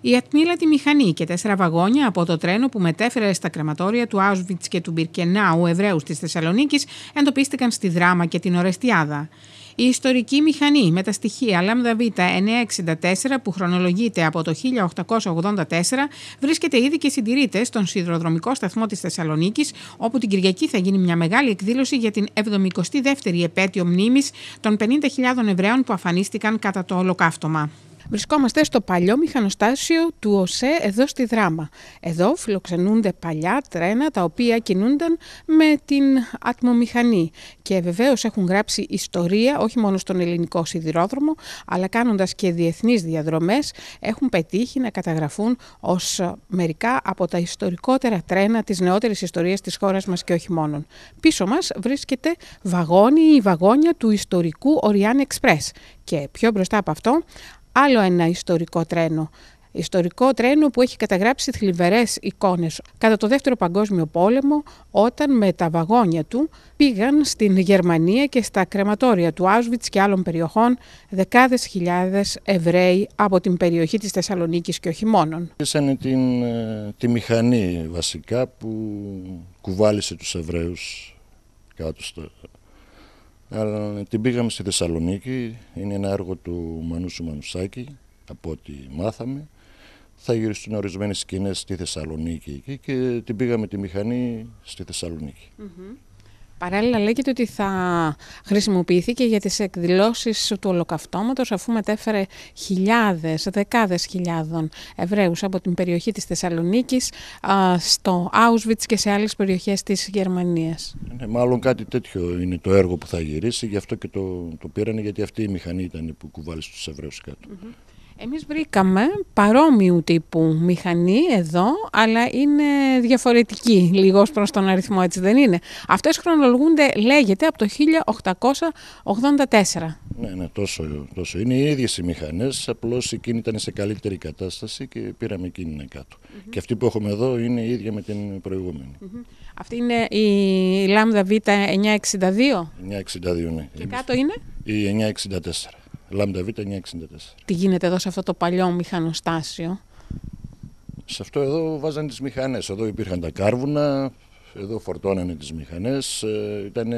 Η ατμήλατη μηχανή και τέσσερα βαγόνια από το τρένο που μετέφερε στα κρεματόρια του Auschwitz και του Μπυρκενάου Εβραίους της Θεσσαλονίκης εντοπίστηκαν στη Δράμα και την Ορεστιάδα. Η ιστορική μηχανή με τα στοιχεία ΛΒ 964 που χρονολογείται από το 1884 βρίσκεται ήδη και συντηρείται στον σιδηροδρομικό σταθμό της Θεσσαλονίκης όπου την Κυριακή θα γίνει μια μεγάλη εκδήλωση για την 72η επέτειο μνήμης των 50.000 Εβραίων που αφανίστηκαν κατά το ολοκαύτωμα. Βρισκόμαστε στο παλιό μηχανοστάσιο του ΟΣΕ εδώ στη Δράμα. Εδώ φιλοξενούνται παλιά τρένα τα οποία κινούνταν με την ατμομηχανή και βεβαίως έχουν γράψει ιστορία όχι μόνο στον ελληνικό σιδηρόδρομο αλλά κάνοντας και διεθνείς διαδρομές έχουν πετύχει να καταγραφούν ως μερικά από τα ιστορικότερα τρένα της νεότερης ιστορίας της χώρας μας και όχι μόνον. Πίσω μας βρίσκεται βαγόνι ή βαγόνια του ιστορικού Οριάν Express και πιο μπροστά από αυτό άλλο ένα ιστορικό τρένο. Ιστορικό τρένο που έχει καταγράψει θλιβερές εικόνες. Κατά το Δεύτερο Παγκόσμιο Πόλεμο, όταν με τα βαγόνια του πήγαν στην Γερμανία και στα κρεματόρια του Άσβιτς και άλλων περιοχών δεκάδες χιλιάδες Εβραίοι από την περιοχή της Θεσσαλονίκης και όχι μόνον. Ήσανε την, ε, τη μηχανή βασικά που κουβάλισε τους Εβραίους κάτω στο, αλλά την πήγαμε στη Θεσσαλονίκη, είναι ένα έργο του Μανούσου Μανουσάκη, από ό,τι μάθαμε. Θα γυριστούν ορισμένες σκηνές στη Θεσσαλονίκη και την πήγαμε τη μηχανή στη Θεσσαλονίκη. Παράλληλα λέγεται ότι θα χρησιμοποιηθεί και για τις εκδηλώσεις του ολοκαυτώματος αφού μετέφερε χιλιάδες, δεκάδες χιλιάδων Εβραίους από την περιοχή της Θεσσαλονίκης στο Auschwitz και σε άλλες περιοχές της Γερμανίας. Ναι, μάλλον κάτι τέτοιο είναι το έργο που θα γυρίσει, γι' αυτό και το, το πήρανε γιατί αυτή η μηχανή ήταν που κουβάλει τους Εβραίους εμείς βρήκαμε παρόμοιου τύπου μηχανή εδώ, αλλά είναι διαφορετική λίγος προς τον αριθμό, έτσι δεν είναι. Αυτές χρονολογούνται, λέγεται, από το 1884. Ναι, ναι, τόσο, τόσο. Είναι οι ίδιες οι μηχανές, απλώς εκείνη ήταν σε καλύτερη κατάσταση και πήραμε εκείνη κάτω. Και αυτή που έχουμε εδώ είναι η ίδια με την προηγούμενη. Αυτή είναι η λάμδα Β962. 962, ναι. Και κάτω είναι? Η 964. Λάμδα Β964. Τι γίνεται εδώ σε αυτό το παλιό μηχανοστάσιο. Σε αυτό εδώ βάζανε τις μηχανές. Εδώ υπήρχαν τα κάρβουνα, εδώ φορτώνανε τις μηχανές. Ε, Ήταν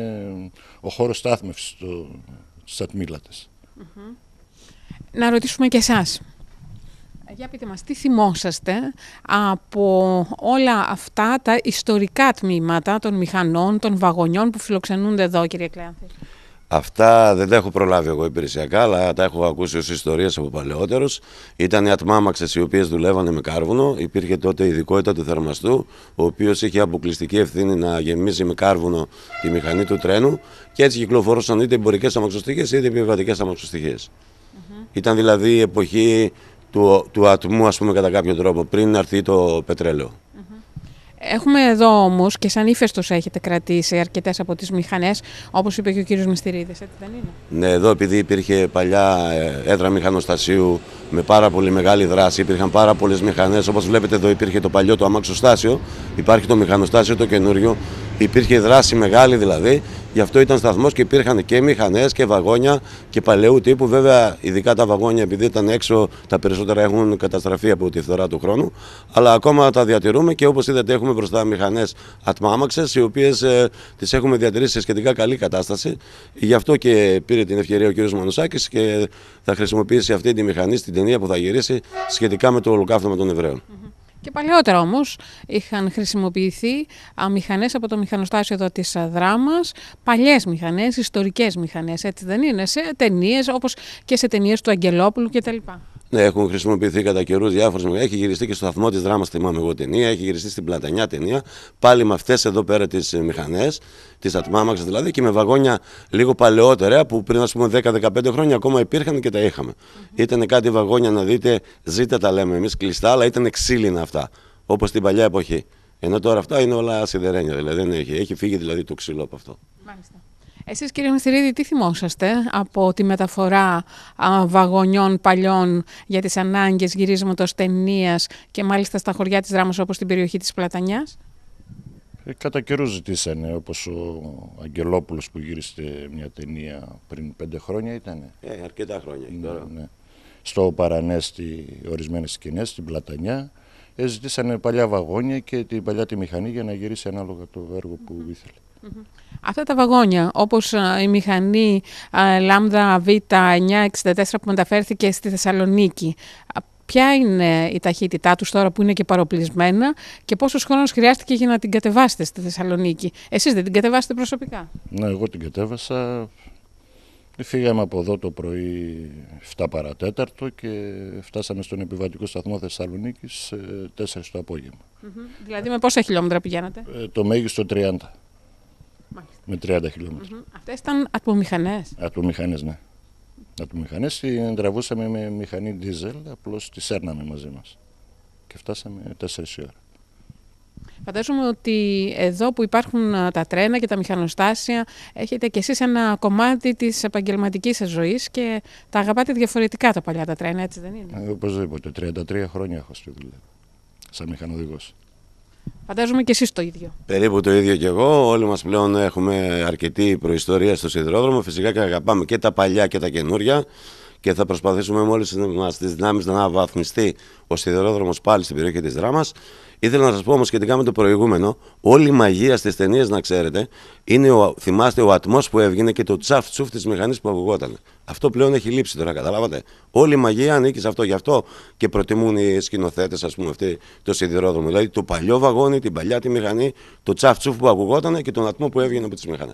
ο χώρος στάθμευσης του, της ατμήλατας. Να ρωτήσουμε και εσάς. Ε, για πείτε μας, τι θυμόσαστε από όλα αυτά τα ιστορικά τμήματα των μηχανών, των βαγονιών που φιλοξενούνται εδώ, κύριε Κλέανθη. Αυτά δεν τα έχω προλάβει εγώ υπηρεσιακά, αλλά τα έχω ακούσει ως ιστορίες από παλαιότερους. Ήταν οι ατμάμαξες οι οποίες δουλεύανε με κάρβουνο. Υπήρχε τότε η ειδικότητα του θερμαστού, ο οποίος είχε αποκλειστική ευθύνη να γεμίζει με κάρβουνο τη μηχανή του τρένου και έτσι κυκλοφορούσαν είτε εμπορικές αμαξοστοιχίες είτε επιβατικές αμαξοστοιχίες. Ήταν δηλαδή η εποχή του, του ατμού, ας πούμε, κατά κάποιο τρόπο, πριν έρθει το πετρέλαιο. Έχουμε εδώ όμως και σαν ύφεστος έχετε κρατήσει αρκετές από τις μηχανές, όπως είπε και ο κύριος Μυστηρίδης, έτσι δεν είναι. Ναι, εδώ επειδή υπήρχε παλιά ε, έδρα μηχανοστασίου με πάρα πολύ μεγάλη δράση. Υπήρχαν πάρα πολλές μηχανές. Όπως βλέπετε εδώ υπήρχε το παλιό το αμαξοστάσιο, υπάρχει το μηχανοστάσιο το καινούριο. Υπήρχε δράση μεγάλη δηλαδή. Γι' αυτό ήταν σταθμός και υπήρχαν και μηχανές και βαγόνια και παλαιού τύπου. Βέβαια, ειδικά τα βαγόνια επειδή ήταν έξω, τα περισσότερα έχουν καταστραφεί από τη φθορά του χρόνου. Αλλά ακόμα τα διατηρούμε και όπως είδατε, έχουμε μπροστά μηχανές ατμάμαξες, οι οποίες ε, τις έχουμε διατηρήσει σε σχετικά καλή κατάσταση. Γι' αυτό και πήρε την ευκαιρία ο κ. Μανουσάκη και θα χρησιμοποιήσει αυτή τη μηχανή στην ταινία που θα γυρίσει σχετικά με το ολοκαύτωμα των Εβραίων. Mm-hmm. Και παλαιότερα όμως είχαν χρησιμοποιηθεί μηχανέ από το μηχανοστάσιο εδώ της Δράμα, παλιές μηχανές, ιστορικές μηχανές, έτσι δεν είναι, σε ταινίες όπως και σε ταινίες του Αγγελόπουλου κτλ. Ναι, έχουν χρησιμοποιηθεί κατά καιρούς διάφορες Έχει γυριστεί και στο σταθμό της δράμας, θυμάμαι εγώ ταινία. Έχει γυριστεί στην Πλατανιά ταινία. Πάλι με αυτές εδώ πέρα τις ε, μηχανές, τις ατμάμαξες δηλαδή, και με βαγόνια λίγο παλαιότερα που πριν ας πούμε 10-15 χρόνια ακόμα υπήρχαν και τα είχαμε. Mm Ήταν κάτι βαγόνια να δείτε, ζήτα τα λέμε εμείς κλειστά, αλλά ήταν ξύλινα αυτά. Όπως την παλιά εποχή. Ενώ τώρα αυτά είναι όλα σιδερένια, δηλαδή δεν έχει. Έχει φύγει δηλαδή το ξύλο από αυτό. Μάλιστα. Εσείς κύριε Μαστηρίδη τι θυμόσαστε από τη μεταφορά α, βαγονιών παλιών για τις ανάγκες γυρίσματος ταινίας και μάλιστα στα χωριά της δράμας όπως στην περιοχή της Πλατανιάς. Ε, κατά καιρού ζητήσανε όπως ο Αγγελόπουλος που γύρισε μια ταινία πριν πέντε χρόνια ήταν. Ε, αρκετά χρόνια. Ναι, τώρα. Ναι. Στο Παρανέστη ορισμένες σκηνές, στην Πλατανιά. Ε, ζητήσανε παλιά βαγόνια και την παλιά τη μηχανή για να γυρίσει ανάλογα το έργο που ήθελε. Mm-hmm. Αυτά τα βαγόνια, όπως ε, η μηχανή ε, Λάμδα Β 964 που μεταφέρθηκε στη Θεσσαλονίκη, ποια είναι η ταχύτητά τους τώρα που είναι και παροπλισμένα και πόσος χρόνος χρειάστηκε για να την κατεβάσετε στη Θεσσαλονίκη. Εσείς δεν την κατεβάσετε προσωπικά. Ναι, εγώ την κατέβασα. Φύγαμε από εδώ το πρωί 7 παρατέταρτο και φτάσαμε στον επιβατικό σταθμό Θεσσαλονίκης 4 ε, το απογευμα mm-hmm. Δηλαδή με πόσα χιλιόμετρα πηγαίνατε. το μέγιστο 30 με 30 χιλιόμετρα. Mm -hmm. Αυτές ήταν ατμομηχανές. Ατμομηχανές, ναι. Ατμομηχανές τραβούσαμε με μηχανή δίζελ, απλώς τη σέρναμε μαζί μας. Και φτάσαμε 4 ώρα. Φαντάζομαι ότι εδώ που υπάρχουν τα τρένα και τα μηχανοστάσια έχετε κι εσείς ένα κομμάτι της επαγγελματικής σας ζωής και τα αγαπάτε διαφορετικά τα παλιά τα τρένα, έτσι δεν είναι. Ε, οπωσδήποτε. 33 χρόνια έχω στη δουλειά σαν μηχανοδηγός. Φαντάζομαι και εσείς το ίδιο. Περίπου το ίδιο και εγώ. Όλοι μας πλέον έχουμε αρκετή προϊστορία στο σιδηρόδρομο. Φυσικά και αγαπάμε και τα παλιά και τα καινούρια και θα προσπαθήσουμε με όλε τι δυνάμεις να αναβαθμιστεί ο σιδηρόδρομος πάλι στην περιοχή της δράμας. Ήθελα να σας πω όμως σχετικά με το προηγούμενο, όλη η μαγεία στις ταινίες, να ξέρετε, είναι ο, θυμάστε ο ατμός που έβγαινε και το τσαφ τσουφ της μηχανής που ακουγόταν. Αυτό πλέον έχει λείψει τώρα, καταλάβατε. Όλη η μαγεία ανήκει σε αυτό. Γι' αυτό και προτιμούν οι σκηνοθέτες, ας πούμε, αυτή το σιδηρόδρομο. Δηλαδή το παλιό βαγόνι, την παλιά τη μηχανή, το τσαφ τσουφ που ακουγόταν και τον ατμό που έβγαινε από τις μηχανές.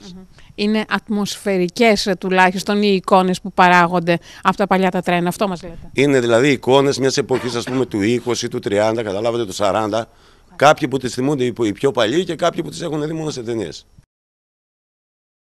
Είναι ατμοσφαιρικές ε, τουλάχιστον οι εικόνες που παράγονται από τα παλιά τα τρένα. Αυτό μας λέτε. Είναι δηλαδή εικόνες μιας εποχής, ας πούμε, του, 20, του 30, καταλάβατε, του 40. Κάποιοι που τις θυμούνται οι πιο παλιοί και κάποιοι που τις έχουν δει μόνο σε ταινίες.